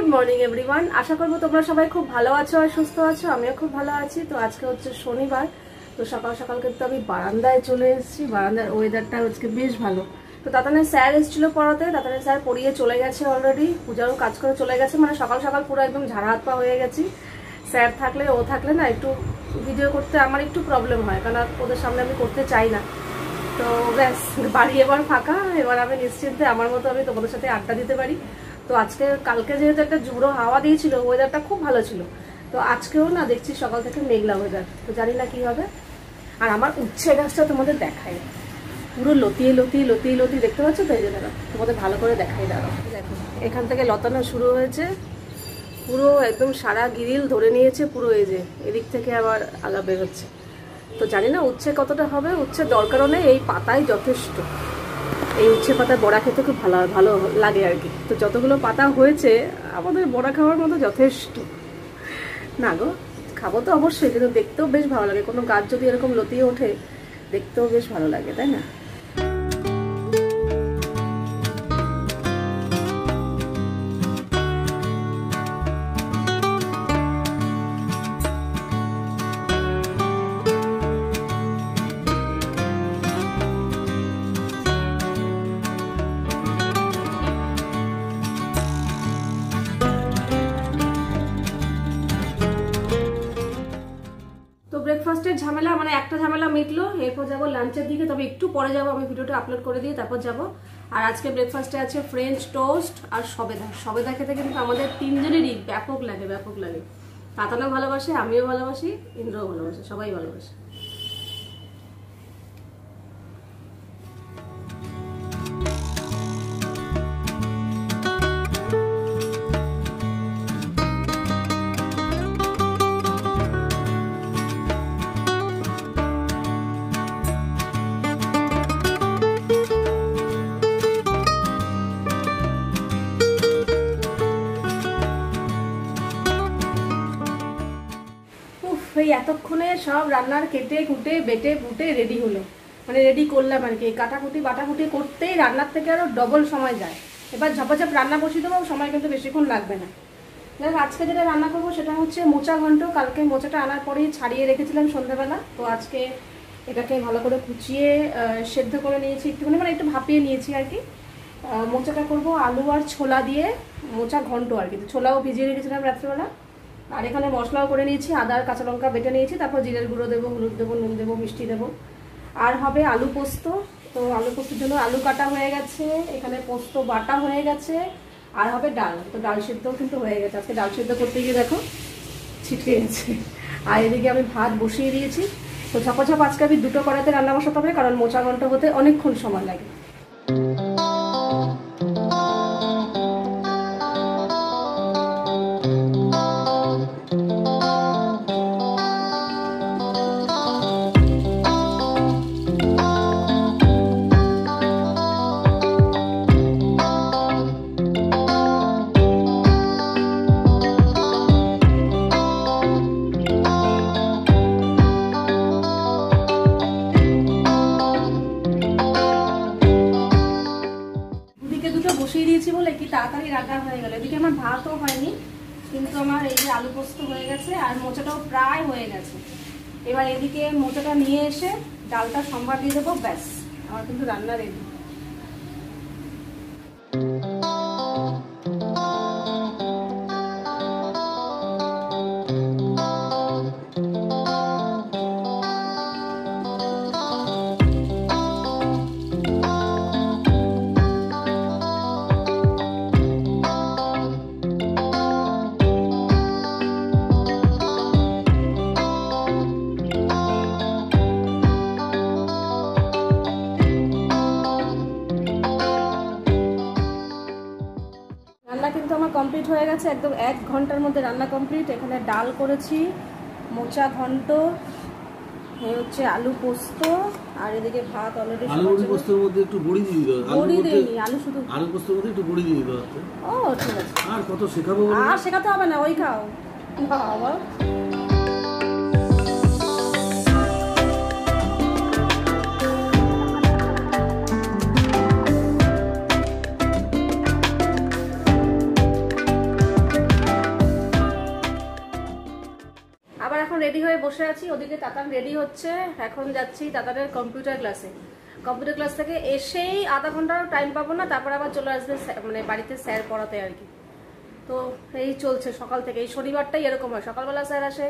Good morning everyone আশা করবো তোমরা সবাই খুব ভালো আছো আর সুস্থ আছো আমিও খুব ভালো আছি তো আজকে হচ্ছে শনিবার তো সকাল সকাল কিন্তু আমি বারান্দায় চলে এসেছি বারান্দার ওয়েদারটা আজকে বেশ ভালো তো তাতানের স্যার এসেছিল পড়াতে তাতানের স্যার পড়িয়ে চলে গেছে অলরেডি পূজারও কাজ করে চলে গেছে মানে সকাল সকাল পুরো একদম ঝাড়া হাত পা হয়ে গেছি স্যার থাকলে ও থাকলে না একটু ভিডিও করতে আমার একটু প্রবলেম হয় কারণ ওদের সামনে আমি করতে চাই না তো ব্যাস বাড়ি এবার ফাঁকা এবার আমি নিশ্চিন্তে আমার মতো আমি তোমাদের সাথে আড্ডা দিতে পারি তো আজকে কালকে যেহেতু একটা জুড়ো হাওয়া দিয়েছিল ওয়েদারটা খুব ভালো ছিল তো আজকেও না দেখছি সকাল থেকে মেঘলা ওয়েদার তো জানি না কি হবে আর আমার উচ্ছে গাছটা তোমাদের দেখাই পুরো লতিয়ে লতিয়ে লতিয়ে লতিয়ে দেখতে পাচ্ছ তো এই যে দাঁড়া তোমাদের ভালো করে দেখাই দাঁড়াও দেখো এখান থেকে লতানো শুরু হয়েছে পুরো একদম সারা গিরিল ধরে নিয়েছে পুরো এই যে এদিক থেকে আবার আগা বেরোচ্ছে তো জানি না উচ্ছে কতটা হবে উচ্ছে দরকারও নেই এই পাতাই যথেষ্ট এই উচ্ছে পাতার বড়া খেতে খুব ভালো ভালো লাগে আর কি তো যতগুলো পাতা হয়েছে আমাদের বড়া খাওয়ার মতো যথেষ্ট না গো খাবো তো অবশ্যই কিন্তু দেখতেও বেশ ভালো লাগে কোনো গাছ যদি এরকম লতিয়ে ওঠে দেখতেও বেশ ভালো লাগে তাই না ঝামেলা মানে একটা ঝামেলা মিটলো এরপর যাবো লাঞ্চের দিকে তবে একটু পরে যাবো আমি ভিডিওটা আপলোড করে দিয়ে তারপর যাবো আর আজকে ব্রেকফাস্টে আছে ফ্রেঞ্চ টোস্ট আর সবেদা সবেদা খেতে কিন্তু আমাদের তিনজনেরই ব্যাপক লাগে ব্যাপক লাগে পাতানো ভালোবাসে আমিও ভালোবাসি ইন্দ্রও ভালোবাসে সবাই ভালোবাসে এতক্ষণে সব রান্নার কেটে কুটে বেটে বুটে রেডি হলো মানে রেডি করলাম আর কি কাটাকুটি বাটাকুটি করতেই রান্নার থেকে আরও ডবল সময় যায় এবার ঝপাঝপ রান্না বসিয়ে দেবো সময় কিন্তু বেশিক্ষণ লাগবে না দেখ আজকে যেটা রান্না করবো সেটা হচ্ছে মোচা ঘন্ট কালকে মোচাটা আনার পরেই ছাড়িয়ে রেখেছিলাম সন্ধ্যাবেলা তো আজকে এটাকে ভালো করে কুচিয়ে সেদ্ধ করে নিয়েছি একটুখানি মানে একটু ভাপিয়ে নিয়েছি আর কি মোচাটা করব আলু আর ছোলা দিয়ে মোচা ঘন্ট আর কি ছোলাও ভিজিয়ে রেখেছিলাম রাত্রিবেলা আর এখানে মশলাও করে নিয়েছি আদা আর কাঁচা লঙ্কা বেটে নিয়েছি তারপর জিরের গুঁড়ো দেবো হলুদ দেবো নুন দেবো মিষ্টি দেবো আর হবে আলু পোস্ত তো আলু পোস্তর জন্য আলু কাটা হয়ে গেছে এখানে পোস্ত বাটা হয়ে গেছে আর হবে ডাল তো ডাল সিদ্ধও কিন্তু হয়ে গেছে আজকে ডাল সিদ্ধ করতে গিয়ে দেখো ছিটকে গেছে আর এদিকে আমি ভাত বসিয়ে দিয়েছি তো ছাপ আজকে আমি দুটো কড়াতে রান্না বসাতে হবে কারণ মোচা ঘন্টা হতে অনেকক্ষণ সময় লাগে তাড়াতাড়ি রান্না হয়ে গেল এদিকে আমার ভাতও হয়নি কিন্তু আমার এই যে আলু পোস্ত হয়ে গেছে আর মোচাটাও প্রায় হয়ে গেছে এবার এদিকে মোচাটা নিয়ে এসে ডালটা সম্ভার দিয়ে দেবো ব্যাস আমার কিন্তু রান্না রেডি কমপ্লিট হয়ে গেছে একদম এক ঘন্টার মধ্যে রান্না কমপ্লিট এখানে ডাল করেছি মোচা ঘন্ট হচ্ছে আলু পোস্ত আর এদিকে ভাত অলরেডি আলু পোস্তর মধ্যে একটু বড়ি দিয়ে দিও বড়ি দেইনি আলু শুধু আলু পোস্তর মধ্যে একটু বড়ি দিয়ে দিও ও ঠিক আছে আর কত শেখাবো আর শেখাতে হবে না ওই খাও বাবা রেডি হয়ে বসে আছি ওদিকে তাতান রেডি হচ্ছে এখন যাচ্ছি তাতানের কম্পিউটার ক্লাসে কম্পিউটার ক্লাস থেকে এসেই আধা ঘন্টারও টাইম পাবো না তারপর আবার চলে আসবে মানে বাড়িতে স্যার পড়াতে আর কি তো এই চলছে সকাল থেকে এই শনিবারটাই এরকম হয় সকালবেলা স্যার আসে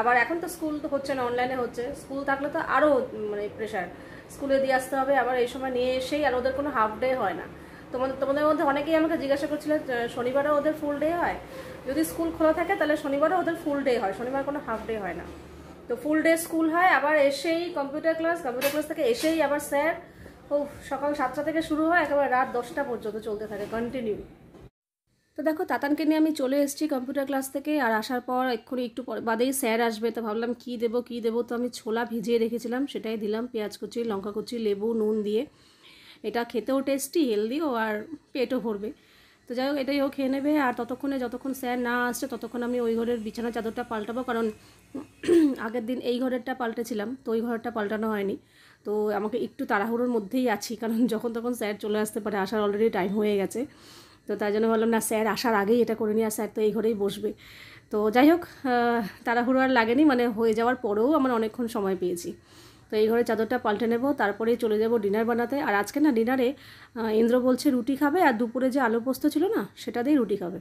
আবার এখন তো স্কুল তো হচ্ছে না অনলাইনে হচ্ছে স্কুল থাকলে তো আরও মানে প্রেশার স্কুলে দিয়ে আসতে হবে আবার এই সময় নিয়ে এসেই আর ওদের কোনো হাফ ডে হয় না তোমাদের তোমাদের মধ্যে অনেকেই আমাকে জিজ্ঞাসা করছিল শনিবারও ওদের ফুল ডে হয় যদি স্কুল খোলা থাকে তাহলে শনিবারও ওদের ফুল ডে হয় শনিবার কোনো হাফ ডে হয় না তো ফুল ডে স্কুল হয় আবার এসেই কম্পিউটার ক্লাস কম্পিউটার ক্লাস থেকে এসেই আবার স্যার ও সকাল সাতটা থেকে শুরু হয় একেবারে রাত দশটা পর্যন্ত চলতে থাকে কন্টিনিউ তো দেখো তাতানকে নিয়ে আমি চলে এসেছি কম্পিউটার ক্লাস থেকে আর আসার পর এক্ষুনি একটু বাদেই স্যার আসবে তো ভাবলাম কি দেবো কি দেবো তো আমি ছোলা ভিজিয়ে রেখেছিলাম সেটাই দিলাম পেঁয়াজ কুচি লঙ্কা কুচি লেবু নুন দিয়ে এটা খেতেও টেস্টি হেলদিও আর পেটও ভরবে তো যাই হোক এটাই হোক খেয়ে নেবে আর ততক্ষণে যতক্ষণ স্যার না আসছে ততক্ষণ আমি ওই ঘরের বিছানার চাদরটা পাল্টাবো কারণ আগের দিন এই ঘরেরটা পাল্টেছিলাম তো ওই ঘরেরটা পাল্টানো হয়নি তো আমাকে একটু তাড়াহুড়োর মধ্যেই আছি কারণ যখন তখন স্যার চলে আসতে পারে আসার অলরেডি টাইম হয়ে গেছে তো তাই জন্য বললাম না স্যার আসার আগেই এটা করে নিয়ে আর স্যার তো এই ঘরেই বসবে তো যাই হোক তাড়াহুড়ো আর লাগেনি মানে হয়ে যাওয়ার পরেও আমার অনেকক্ষণ সময় পেয়েছি তো এই ঘরে চাদরটা পাল্টে নেব তারপরে চলে যাব ডিনার বানাতে আর আজকে না ডিনারে ইন্দ্র বলছে রুটি খাবে আর দুপুরে যে আলু পোস্ত ছিল না সেটা দিয়েই রুটি খাবে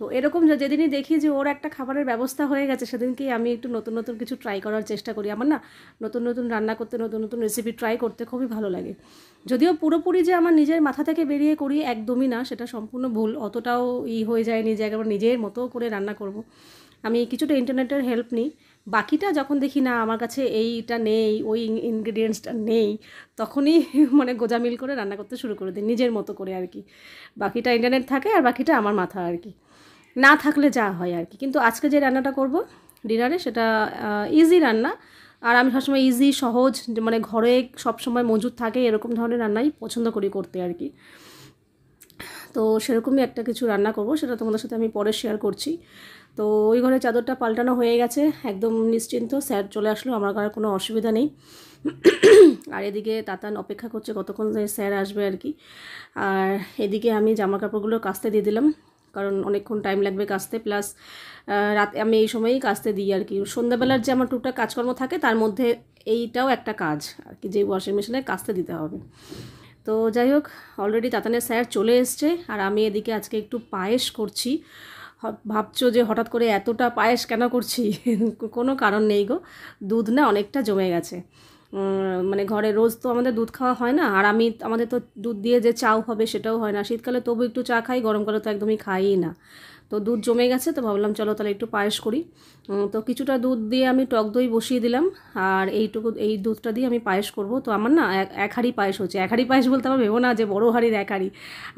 তো এরকম যেদিনই দেখি যে ওর একটা খাবারের ব্যবস্থা হয়ে গেছে সেদিনকেই আমি একটু নতুন নতুন কিছু ট্রাই করার চেষ্টা করি আমার না নতুন নতুন রান্না করতে নতুন নতুন রেসিপি ট্রাই করতে খুবই ভালো লাগে যদিও পুরোপুরি যে আমার নিজের মাথা থেকে বেরিয়ে করি একদমই না সেটা সম্পূর্ণ ভুল অতটাও ই হয়ে যায় নিজে একবার নিজের মতো করে রান্না করব। আমি কিছুটা ইন্টারনেটের হেল্প নিই বাকিটা যখন দেখি না আমার কাছে এইটা নেই ওই ইনগ্রিডিয়েন্টসটা নেই তখনই মানে গোজামিল করে রান্না করতে শুরু করে দিই নিজের মতো করে আর কি বাকিটা ইন্টারনেট থাকে আর বাকিটা আমার মাথা আর কি না থাকলে যা হয় আর কি কিন্তু আজকে যে রান্নাটা করব ডিনারে সেটা ইজি রান্না আর আমি সবসময় ইজি সহজ মানে ঘরে সবসময় মজুদ থাকে এরকম ধরনের রান্নাই পছন্দ করি করতে আর কি তো সেরকমই একটা কিছু রান্না করব সেটা তোমাদের সাথে আমি পরে শেয়ার করছি তো ওই ঘরে চাদরটা পাল্টানো হয়ে গেছে একদম নিশ্চিন্ত স্যার চলে আসলো আমার ঘরে কোনো অসুবিধা নেই আর এদিকে তাতান অপেক্ষা করছে কতক্ষণ স্যার আসবে আর কি আর এদিকে আমি জামা কাপড়গুলো কাস্তে দিয়ে দিলাম কারণ অনেকক্ষণ টাইম লাগবে কাচতে প্লাস রাত আমি এই সময়েই কাস্তে দিই আর কি সন্ধ্যাবেলার যে আমার টুকটাক কাজকর্ম থাকে তার মধ্যে এইটাও একটা কাজ আর কি যে ওয়াশিং মেশিনে কাস্তে দিতে হবে তো যাই হোক অলরেডি তাতানের স্যার চলে এসছে আর আমি এদিকে আজকে একটু পায়েস করছি ভাবছো যে হঠাৎ করে এতটা পায়েস কেন করছি কোনো কারণ নেই গো দুধ না অনেকটা জমে গেছে মানে ঘরে রোজ তো আমাদের দুধ খাওয়া হয় না আর আমি আমাদের তো দুধ দিয়ে যে চাও হবে সেটাও হয় না শীতকালে তবু একটু চা খাই গরমকালে তো একদমই খাইই না তো দুধ জমে গেছে তো ভাবলাম চলো তাহলে একটু পায়েস করি তো কিছুটা দুধ দিয়ে আমি টক দই বসিয়ে দিলাম আর এইটুকু এই দুধটা দিয়ে আমি পায়েস করব তো আমার না এক হাঁড়ি পায়েস হচ্ছে এক হাঁড়ি পায়েস বলতে আমার ভেবো না যে বড়ো হাঁড়ির এক হাঁড়ি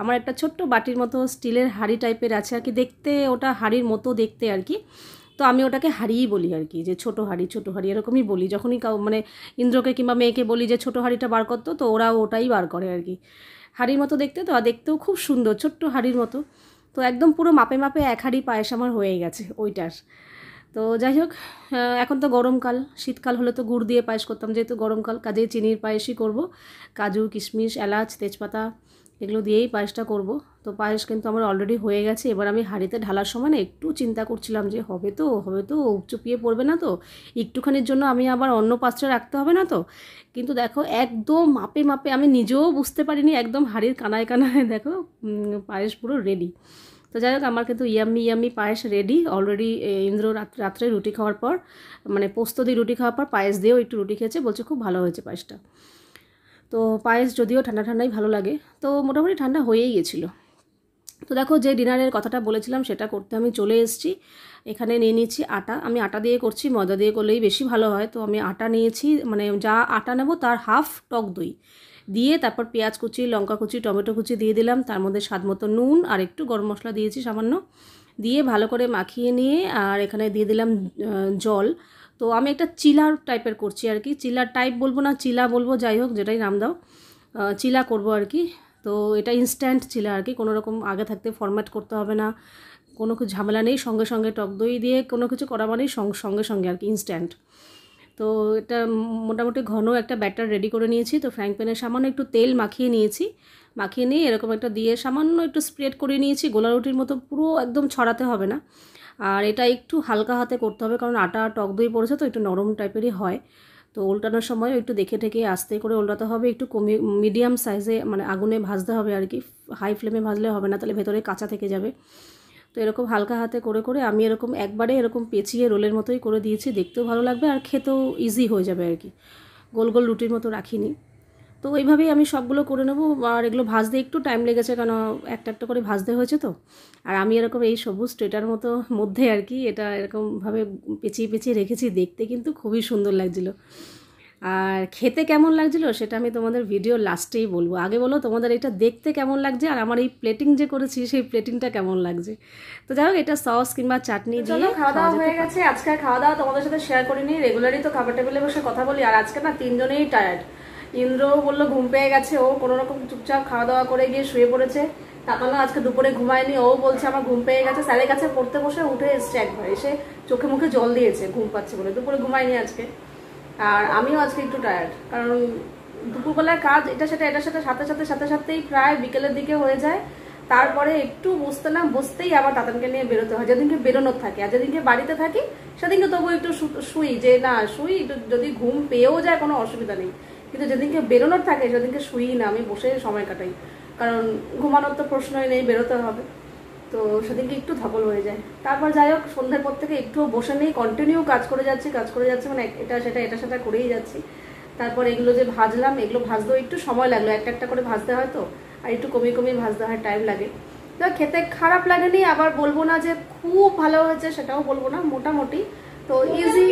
আমার একটা ছোট্ট বাটির মতো স্টিলের হাঁড়ি টাইপের আছে আর কি দেখতে ওটা হাঁড়ির মতো দেখতে আর কি তো আমি ওটাকে হাড়িই বলি আর কি যে ছোটো হাড়ি ছোটো হাড়ি এরকমই বলি যখনই কাউ মানে ইন্দ্রকে কিংবা মেয়েকে বলি যে ছোটো হাড়িটা বার করতো তো ওরা ওটাই বার করে আর কি হাড়ির মতো দেখতে তো আর দেখতেও খুব সুন্দর ছোট্ট হাড়ির মতো তো একদম পুরো মাপে মাপে এক হাড়ি পায়েস আমার হয়ে গেছে ওইটার তো যাই হোক এখন তো গরমকাল শীতকাল হলে তো গুড় দিয়ে পায়েস করতাম যেহেতু গরমকাল কাজে চিনির পায়েসই করব কাজু কিশমিশ এলাচ তেজপাতা এগুলো দিয়েই পায়েসটা করব তো পায়েস কিন্তু আমার অলরেডি হয়ে গেছে এবার আমি হাঁড়িতে ঢালার সময় না একটু চিন্তা করছিলাম যে হবে তো হবে তো চুপিয়ে পড়বে না তো একটুখানির জন্য আমি আবার অন্য পাত্রে রাখতে হবে না তো কিন্তু দেখো একদম মাপে মাপে আমি নিজেও বুঝতে পারিনি একদম হাঁড়ির কানায় কানায় দেখো পায়েস পুরো রেডি তো যাই হোক আমার কিন্তু ইয়াম্মি ইয়াম্মি পায়েস রেডি অলরেডি ইন্দ্র রাত্রে রুটি খাওয়ার পর মানে পোস্ত দিয়ে রুটি খাওয়ার পর পায়েস দিয়েও একটু রুটি খেয়েছে বলছে খুব ভালো হয়েছে পায়েসটা তো পায়েস যদিও ঠান্ডা ঠান্ডাই ভালো লাগে তো মোটামুটি ঠান্ডা হয়েই গেছিলো তো দেখো যে ডিনারের কথাটা বলেছিলাম সেটা করতে আমি চলে এসেছি এখানে নিয়ে নিয়েছি আটা আমি আটা দিয়ে করছি ময়দা দিয়ে করলেই বেশি ভালো হয় তো আমি আটা নিয়েছি মানে যা আটা নেব তার হাফ টক দই দিয়ে তারপর পেঁয়াজ কুচি লঙ্কা কুচি টমেটো কুচি দিয়ে দিলাম তার মধ্যে স্বাদ মতো নুন আর একটু গরম মশলা দিয়েছি সামান্য দিয়ে ভালো করে মাখিয়ে নিয়ে আর এখানে দিয়ে দিলাম জল তো আমি একটা চিলার টাইপের করছি আর কি চিলার টাইপ বলবো না চিলা বলবো যাই হোক যেটাই নাম দাও চিলা করব আর কি তো এটা ইনস্ট্যান্ট চিলা আর কি কোনো রকম আগে থাকতে ফরম্যাট করতে হবে না কোনো কিছু ঝামেলা নেই সঙ্গে সঙ্গে টক দই দিয়ে কোনো কিছু করা মানেই সঙ্গে সঙ্গে আর কি ইনস্ট্যান্ট তো এটা মোটামুটি ঘন একটা ব্যাটার রেডি করে নিয়েছি তো ফ্রাইং প্যানে সামান্য একটু তেল মাখিয়ে নিয়েছি মাখিয়ে নিয়ে এরকম একটা দিয়ে সামান্য একটু স্প্রেড করে নিয়েছি গোলা রুটির মতো পুরো একদম ছড়াতে হবে না আর এটা একটু হালকা হাতে করতে হবে কারণ আটা টক দই পড়েছে তো একটু নরম টাইপেরই হয় তো উল্টানোর সময় একটু দেখে ঠেকে আস্তে করে উল্টাতে হবে একটু কমি মিডিয়াম সাইজে মানে আগুনে ভাজতে হবে আর কি হাই ফ্লেমে ভাজলে হবে না তাহলে ভেতরে কাঁচা থেকে যাবে তো এরকম হালকা হাতে করে করে আমি এরকম একবারে এরকম পেঁচিয়ে রোলের মতোই করে দিয়েছি দেখতেও ভালো লাগবে আর খেতেও ইজি হয়ে যাবে আর কি গোল গোল রুটির মতো রাখিনি তো ওইভাবেই আমি সবগুলো করে নেবো আর এগুলো ভাজতে একটু টাইম লেগেছে কেন একটা একটা করে ভাজতে হয়েছে তো আর আমি এরকম এই সবুজ স্টেটার মতো মধ্যে আর কি এটা এরকমভাবে পেঁচিয়ে পেঁচিয়ে রেখেছি দেখতে কিন্তু খুবই সুন্দর লাগছিল আর খেতে কেমন লাগছিল সেটা আমি তোমাদের ভিডিও লাস্টেই বলবো আগে বলো তোমাদের এটা দেখতে কেমন লাগছে আর আমার এই প্লেটিং যে করেছি সেই প্লেটিংটা কেমন লাগছে তো যাই হোক এটা সস কিংবা চাটনি চলো খাওয়া দাওয়া হয়ে গেছে আজকে খাওয়া দাওয়া তোমাদের সাথে শেয়ার করিনি রেগুলারই তো খাবার টেবিলে বসে কথা বলি আর আজকে না তিনজনেই টায়ার্ড ইন্দ্র বললো ঘুম পেয়ে গেছে ও কোনো রকম চুপচাপ খাওয়া দাওয়া করে গিয়ে শুয়ে পড়েছে তাপানো আজকে দুপুরে ঘুমায়নি ও বলছে আমার ঘুম পেয়ে গেছে স্যারের কাছে পড়তে বসে উঠে এসছে একবার এসে চোখে মুখে জল দিয়েছে ঘুম পাচ্ছে বলে দুপুরে ঘুমায়নি আজকে আর আমিও আজকে একটু টায়ার্ড কারণ দুপুরবেলার কাজ এটা সেটা এটার সাথে সাথে সাথে সাথে সাথেই প্রায় বিকেলের দিকে হয়ে যায় তারপরে একটু বসতে না বসতেই আবার তাতানকে নিয়ে বেরোতে হয় যেদিনকে বেরোনোর থাকে আর যেদিনকে বাড়িতে থাকি সেদিনকে তবু একটু শুই যে না শুই যদি ঘুম পেয়েও যায় কোনো অসুবিধা নেই কিন্তু যেদিনকে বেরোনোর থাকে সেদিনকে শুই না আমি বসে সময় কাটাই কারণ ঘুমানোর তো প্রশ্নই নেই বেরোতে হবে তো সেদিনকে একটু ধকল হয়ে যায় তারপর যাই হোক সন্ধ্যার পর থেকে একটু বসে নেই কন্টিনিউ কাজ করে যাচ্ছি কাজ করে যাচ্ছি মানে এটা সেটা এটা সেটা করেই যাচ্ছি তারপর এগুলো যে ভাজলাম এগুলো ভাজতেও একটু সময় লাগলো একটা একটা করে ভাজতে হয় তো আর একটু কমিয়ে কমিয়ে ভাজতে হয় টাইম লাগে তো খেতে খারাপ লাগেনি আবার বলবো না যে খুব ভালো হয়েছে সেটাও বলবো না মোটামুটি তো ইজি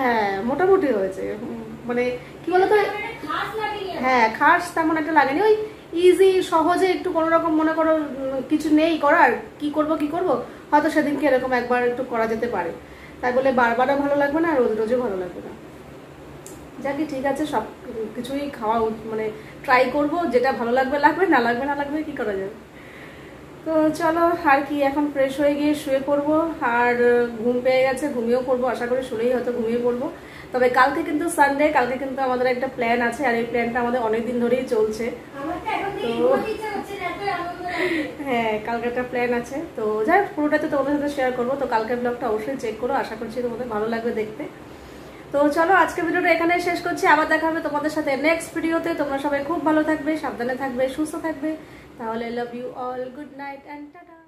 হ্যাঁ মোটামুটি হয়েছে মানে কি বলতো হ্যাঁ খাস তেমন একটা লাগেনি ওই ইজি সহজে একটু কোনো রকম মনে করো কিছু নেই করার কি করব কি করব হয়তো সেদিনকে এরকম একবার একটু করা যেতে পারে তাই বলে বারবারও ভালো লাগবে না রোজ রোজও ভালো লাগবে না যাকে ঠিক আছে সব কিছুই খাওয়া মানে ট্রাই করব যেটা ভালো লাগবে লাগবে না লাগবে না লাগবে কি করা যাবে তো চলো আর কি এখন ফ্রেশ হয়ে গিয়ে শুয়ে পড়বো আর ঘুম পেয়ে গেছে ঘুমিয়েও পড়বো আশা করি শুনেই হয়তো ঘুমিয়ে পড়বো তবে কালকে কিন্তু সানডে কালকে কিন্তু আমাদের একটা প্ল্যান আছে আর এই প্ল্যানটা আমাদের অনেকদিন ধরেই চলছে তো হ্যাঁ কালকে একটা প্ল্যান আছে তো যাই হোক পুরোটাতে তোমাদের সাথে শেয়ার করবো তো কালকের ব্লগটা অবশ্যই চেক করো আশা করছি তোমাদের ভালো লাগবে দেখতে তো চলো আজকে ভিডিওটা এখানে শেষ করছি আবার দেখা হবে তোমাদের সাথে নেক্সট ভিডিওতে তোমরা সবাই খুব ভালো থাকবে সাবধানে থাকবে সুস্থ থাকবে তাহলে love you all good night and tata